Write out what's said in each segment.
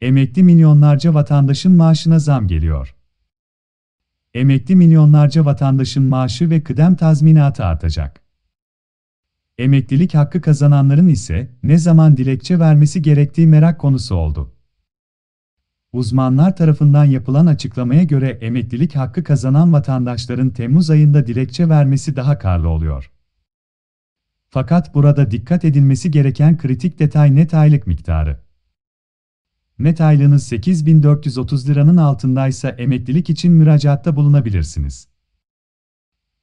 Emekli milyonlarca vatandaşın maaşına zam geliyor. Emekli milyonlarca vatandaşın maaşı ve kıdem tazminatı artacak. Emeklilik hakkı kazananların ise ne zaman dilekçe vermesi gerektiği merak konusu oldu. Uzmanlar tarafından yapılan açıklamaya göre emeklilik hakkı kazanan vatandaşların Temmuz ayında dilekçe vermesi daha karlı oluyor. Fakat burada dikkat edilmesi gereken kritik detay net aylık miktarı net aylığınız 8430 liranın altındaysa emeklilik için müracaatta bulunabilirsiniz.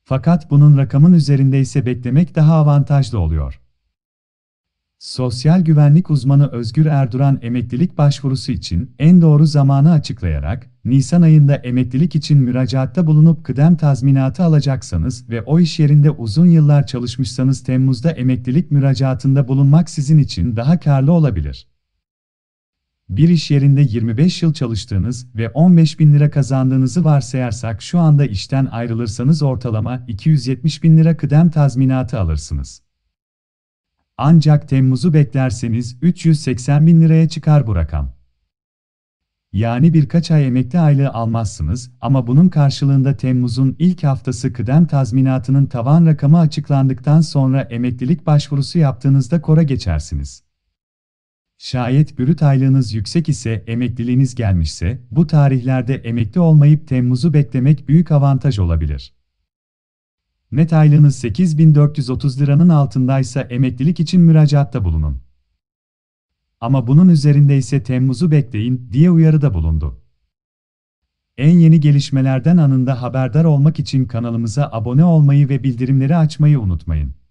Fakat bunun rakamın üzerinde ise beklemek daha avantajlı oluyor. Sosyal güvenlik uzmanı Özgür Erduran emeklilik başvurusu için en doğru zamanı açıklayarak, Nisan ayında emeklilik için müracaatta bulunup kıdem tazminatı alacaksanız ve o iş yerinde uzun yıllar çalışmışsanız Temmuz'da emeklilik müracaatında bulunmak sizin için daha karlı olabilir. Bir iş yerinde 25 yıl çalıştığınız ve 15 bin lira kazandığınızı varsayarsak şu anda işten ayrılırsanız ortalama 270 bin lira kıdem tazminatı alırsınız. Ancak Temmuz'u beklerseniz 380 bin liraya çıkar bu rakam. Yani birkaç ay emekli aylığı almazsınız ama bunun karşılığında Temmuz'un ilk haftası kıdem tazminatının tavan rakamı açıklandıktan sonra emeklilik başvurusu yaptığınızda kora geçersiniz. Şayet bürüt aylığınız yüksek ise, emekliliğiniz gelmişse, bu tarihlerde emekli olmayıp Temmuz'u beklemek büyük avantaj olabilir. Net aylığınız 8430 liranın altındaysa emeklilik için müracaatta bulunun. Ama bunun üzerinde ise Temmuz'u bekleyin diye uyarıda bulundu. En yeni gelişmelerden anında haberdar olmak için kanalımıza abone olmayı ve bildirimleri açmayı unutmayın.